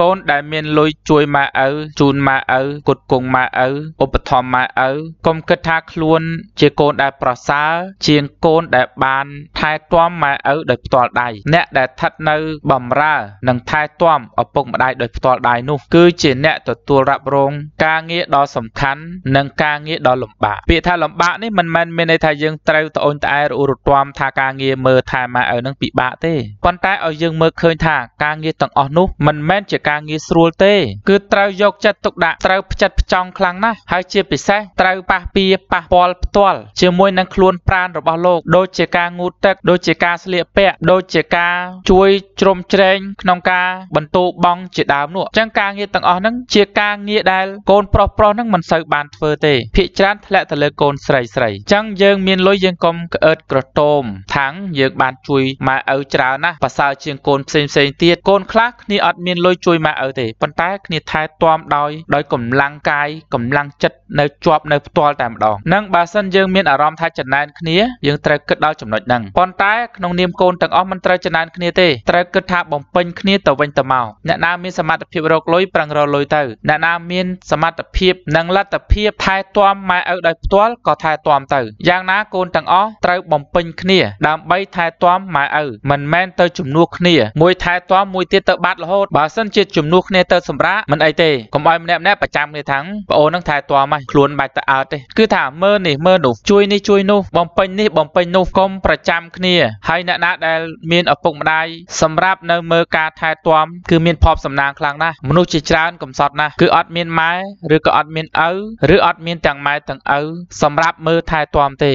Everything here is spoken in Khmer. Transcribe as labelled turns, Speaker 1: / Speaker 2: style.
Speaker 1: កូនដែលមានលុយជួយម៉ាក់ឪជូនម៉ាក់ឪគុតគង់ម៉ាក់ឪឧបត្ថម្ភម៉ាក់ឪកុំគិតថាខ្លួនជាកូនដែលប្រសើរជាងកូនដែលបានថែទាំម៉ែឪដោយផ្ទាល់ដៃអ្នកដែលស្ថិតនៅបំរើនិងថែទាំឪពុកម្ដាយដោយផ្ទាល់ដៃនោះ គឺជាអ្នកទទួលរ៉ាប់រងការងារដ៏សំខាន់និងការងារដ៏លំបាកពាក្យថាលំបាកនេះមិនមែនមានន័យថាយើងត្រូវត្អូញត្អែររអ៊ូរទាំថាការងារមើលថែម៉ែឪនឹងពិបាកទេប៉ុន្តែឲ្យយើងមើលឃើញថាការងារទាំងអស់នោះមិនមែនជាការងារស្រួលទេ គឺត្រូវយកចិត្តទុកដាក់ត្រូវផ្ចិតផ្ចង់ខ្លាំងណាស់ហើយជាពិសេសត្រូវប៉ះពៀប៉ះពាល់ផ្ទាល់ជាមួយនឹងខ្លួនប្រាណរបស់លោក ដូចជាការងូតទឹកដូចជាការស្លៀកពាក់ដូចជាការជួយជ្រោមជ្រែងក្នុងការបន្ទោបង់ជាដើមនោះអញ្ចឹងការងារទាំងអស់ហ្នឹងជាការងារដែលកូនប្រុសប្រុសហ្នឹងមិនសូវបានធ្វើទេភាកច្រើនធ្លាក់ទៅលើកូនស្រីស្រីអញ្ចឹងយើងមានលុយយើងកុំក្អឺតក្រទមថាំងយើងបានជួយម៉ែឪច្រើនណាស់ប្រសើរជាងកូនផ្សេងផ្សេងទៀតកូនខ្លះគ្នាអត់មានលុយជួយជួយម៉ាក់ឪទេប៉ុន្តែគ្នាថែទាំដោយដោយកម្លាំងកាយកម្លាំងចិត្តនៅជាប់នៅផ្ទាល់តែម្ដងនឹងបើសិនយើងមានអារម្មណ៍ថាចំណែនគ្នាយើងត្រូវគិតដល់ចំណុចហ្នឹងប៉ុន្តែក្នុងនាមកូនទាំងអស់មិនត្រូវចំណែនគ្នាទេត្រូវគិតថាបំពេញគ្នាទៅវិញទៅមកអ្នកណាមានសមត្ថភាពរកលុយប្រឹងរកលុយទៅអ្នកណាមានសមត្ថភាពនិងលទ្ធភាពថែទាំម៉ែឪដោយផ្ទាល់ក៏ថែទាំទៅយ៉ាងណាកូនទាំងអស់ត្រូវបំពេញគ្នា ដើម្បីថែទាំម៉ែឪមិនមែនទៅជំនួសគ្នាមួយថែទាំមួយទៀតទៅបាត់រហូតបើសិនជាជាតិជំនួសគ្នាទៅសម្រាប់មិនអីទេកុំឲ្យម្នាក់ម្នាក់ប្រចាំគ្នាថាំងប្អូននឹងថែទាំម៉េចខ្លួនបាច់ទៅអើតទេគឺថាមើលនេះមើលនោះ ជួយនេះជួយនោះបំពេញនេះបំពេញនោះកុំប្រចាំគ្នាហើយអ្នកណាដែលមានឪពុកម្ដាយសម្រាប់នៅមើលការថែទាំគឺមានភ័ព្វសំណាងខ្លាំងណាស់មនុស្សជាច្រើនកំសត់ណាស់គឺអត់មានម៉ែឬក៏អត់មានឪឬអត់មានទាំងម៉ែទាំងឪសម្រាប់មើលថែទាំទេ